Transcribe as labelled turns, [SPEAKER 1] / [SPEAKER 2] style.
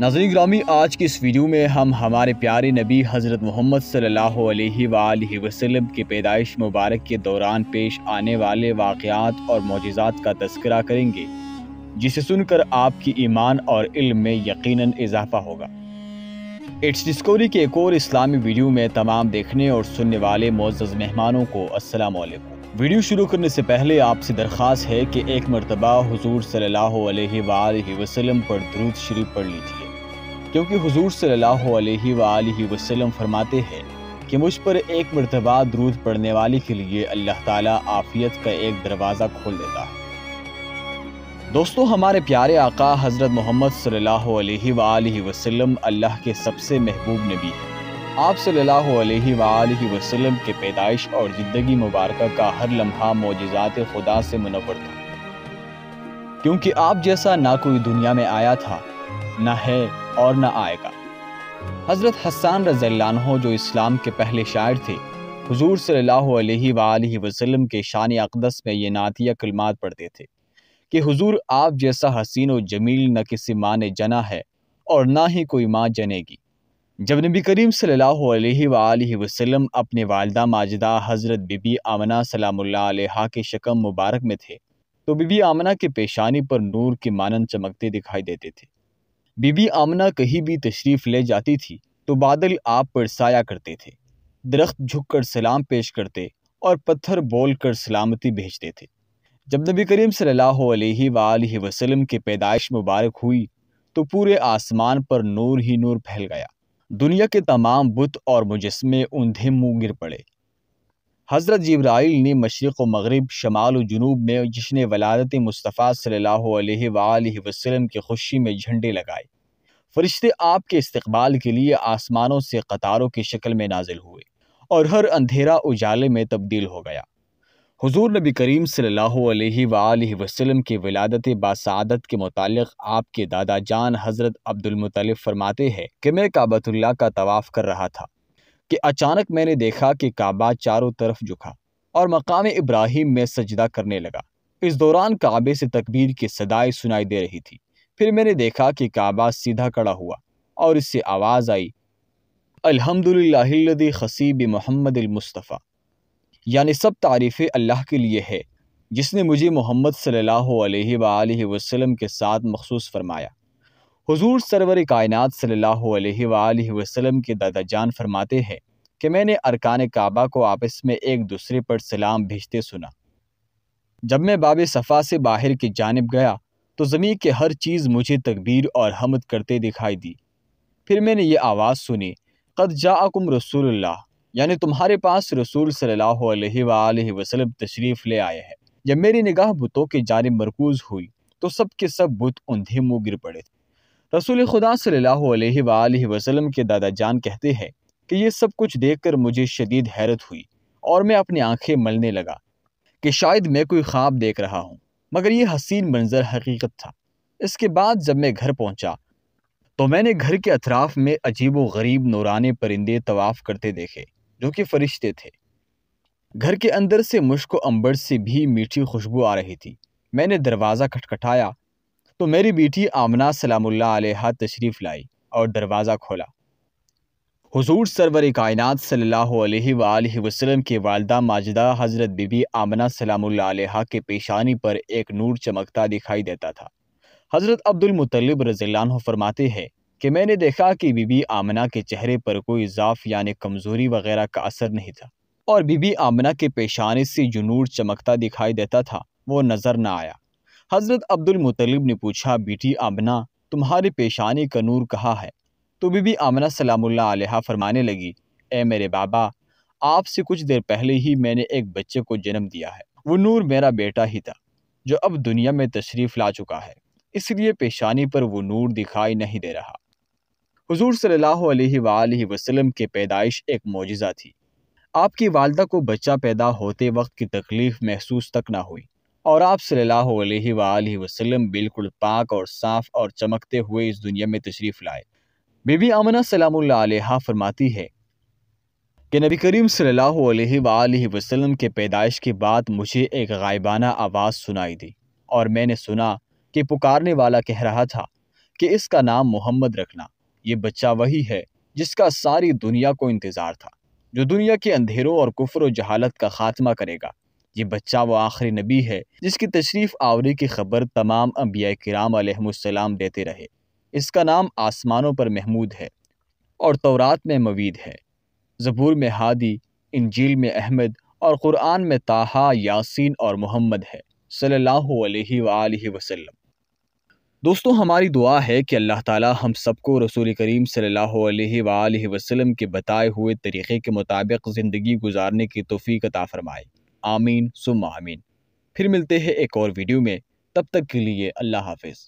[SPEAKER 1] नाजरी ग्रामी आज की इस वीडियो में हम हमारे प्यारे नबी हज़रत मोहम्मद सल्लल्लाहु अलैहि वसल्लम के पैदाइश मुबारक के दौरान पेश आने वाले वाक़ात और मोजात का तस्करा करेंगे जिसे सुनकर आपकी ईमान और इल्म में यकीनन इजाफा होगा इट्स डिस्कोरी के एक और इस्लामी वीडियो में तमाम देखने और सुनने वाले मोज़ मेहमानों को असल वीडियो शुरू करने से पहले आपसे दरख्वास्त है कि एक मरतबा हजूर सल्ला वसलम पर दरूद शरीफ पढ़ लीजिए क्योंकि हुजूर सल्लल्लाहु अलैहि वसल्लम वसल्लम फरमाते हैं कि मुझ पर एक मरतबा दरूद पढ़ने वाले के लिए अल्लाह ताला आफियत का एक दरवाज़ा खोल देता है दोस्तों हमारे प्यारे आका हज़रत मोहम्मद सल्लल्लाहु अलैहि वसल्लम अल्लाह के सबसे महबूब नबी हैं आप सल्लल्लाहु अलैहि वसल्लम के पैदाइश और ज़िंदगी मुबारक का हर लम्हा मोजात खुदा से मुनवर था क्योंकि आप जैसा ना कोई दुनिया में आया था ना है और न आएगा हज़रत हसन रज़ील्लाहो जो इस्लाम के पहले शायर थे हजूर सल्हसम के शान अकदस में ये नातिया कलमात पढ़ते थे कि हजूर आप जैसा हसीन व जमील न किसी माँ ने जना है और ना ही कोई माँ जनेगी जब नबी करीम सल्हसम अपने वालदा माजदा हज़रत बीबी आमना सलाम्ल के शकम मुबारक में थे तो बीबी आमना के पेशानी पर नूर के मानन चमकते दिखाई देते थे बीबी आमना कहीं भी तशरीफ़ ले जाती थी तो बादल आप पर साया करते थे दरख्त झुक कर सलाम पेश करते और पत्थर बोल कर सलामती भेजते थे जब नबी करीम सल्लल्लाहु सल्ला के पैदाइश मुबारक हुई तो पूरे आसमान पर नूर ही नूर फैल गया दुनिया के तमाम बुत और मुजस्मे ऊंधे मुँह गिर पड़े हज़रत जब्राइल ने मशरक़ व मगरब शमाल व जनूब में जश्न वलादत मुस्तफ़ा सल्ला वसम की खुशी में झंडे लगाए फरिश्ते आपके इस्तबाल के लिए आसमानों से कतारों की शक्ल में नाजिल हुए और हर अंधेरा उजाले में तब्दील हो गया हुजूर नबी करीम सल्लल्लाहु अलैहि वसल्लम की विलादत बासादत के मुतालिक आपके दादा जान हज़रत अब्दुलमतलब फरमाते हैं कि मैं काबतुल्ला का तवाफ़ कर रहा था कि अचानक मैंने देखा कि काबा चारों तरफ झुका और मकाम इब्राहिम में सजदा करने लगा इस दौरान काबे से तकबीर की सदाएं सुनाई दे रही थी फिर मैंने देखा कि काबा सीधा खड़ा हुआ और इससे आवाज़ आई अलहमदिल्लादी खसीब मोहम्मद मुस्तफ़ा यानि सब तारीफ़ें अल्लाह के लिए है जिसने मुझे मोहम्मद सल्लल्लाहु वसलम के साथ मखसूस फरमाया हुजूर सरवर कायनात सल्लल्लाहु वसल्लम के दादा जान फरमाते हैं कि मैंने अरकान काबा को आपस में एक दूसरे पर सलाम भेजते सुना जब मैं बाब सफ़ा से बाहर की जानब गया तो ज़मीन के हर चीज़ मुझे तकबीर और हमद करते दिखाई दी फिर मैंने ये आवाज़ सुनी कद जाकुम रसूल यानी तुम्हारे पास रसूल सल्लल्लाहु तशरीफ़ ले आए हैं जब मेरी निगाह बुतों की जानब मरकूज़ हुई तो सब के सब बुत ऊंधे मुँह गिर पड़े थे रसूल खुदा सल्लल्लाहु अलैहि वसल्लम के दादा जान कहते हैं कि ये सब कुछ देखकर मुझे शदीद हैरत हुई और मैं अपनी आंखें मलने लगा कि शायद मैं कोई ख्वाब देख रहा हूँ मगर ये हसीन मंजर हकीकत था इसके बाद जब मैं घर पहुँचा तो मैंने घर के अतराफ़ में अजीब व गरीब नौराने परिंदे तवाफ़ करते देखे जो कि फरिश्ते थे घर के अंदर से मुश्को अंबर से भी मीठी खुशबू आ रही थी मैंने दरवाज़ा खटखटाया तो मेरी बेटी आमना सलामुल्ला तशरीफ़ लाई और दरवाज़ा खोला हजूर सरवर कायनत सल्लल्लाहु के वालदा माजदा हज़रत बीबी आमना सलामुल्ला के पेशानी पर एक नूर चमकता दिखाई देता था हज़रत अब्दुलमतलब रजील्ला फरमाते हैं कि मैंने देखा कि बीबी आमना के चेहरे पर कोई इज़ाफ़ यानि कमज़ोरी वगैरह का असर नहीं था और बीबी आमना के पेशानी से जो नूर चमकता दिखाई देता था वो नज़र न आया हज़रत अब्दुलमतलब ने पूछा बेटी आमना तुम्हारे पेशानी का नूर कहाँ है तो बीबी आमना सलामुल्ला आलिहा फरमाने लगी ए मेरे बाबा आपसे कुछ देर पहले ही मैंने एक बच्चे को जन्म दिया है वो नूर मेरा बेटा ही था जो अब दुनिया में तशरीफ़ ला चुका है इसलिए पेशानी पर वो नूर दिखाई नहीं दे रहा हजूर सल्ला वसलम के पैदाइश एक मोजा थी आपकी वालदा को बच्चा पैदा होते वक्त की तकलीफ़ महसूस तक ना हुई और आप सल्लल्लाहु वसल्लम बिल्कुल पाक और साफ और चमकते हुए इस दुनिया में तशरीफ़ लाए बीबी अमना सलाम फरमाती है कि नबी करीम सल्लल्लाहु वसल्लम के पैदाइश के बाद मुझे एक गायबाना आवाज़ सुनाई दी और मैंने सुना कि पुकारने वाला कह रहा था कि इसका नाम मोहम्मद रखना ये बच्चा वही है जिसका सारी दुनिया को इंतज़ार था जो दुनिया के अंधेरों और कुफर व जहालत का खात्मा करेगा ये बच्चा वो आखिरी नबी है जिसकी तशरीफ़ आवरी की खबर तमाम अम्बिया कराम देते रहे इसका नाम आसमानों पर महमूद है और तौरात में मवीद है ज़बूर में हादी इंजील में अहमद और क़ुरान में ताहा यासीन और मोहम्मद है सल्लल्लाहु अलैहि वसल्लम दोस्तों हमारी दुआ है कि अल्लाह ताला हम सबको रसूल करीम सल्लल्लाहु वसलम वसल्लम के बताए हुए तरीक़े के मुताबिक ज़िंदगी गुजारने की तोफ़ी क़ा फ़रमाए आमीन सुम आमीन फिर मिलते हैं एक और वीडियो में तब तक के लिए अल्लाह हाफिज़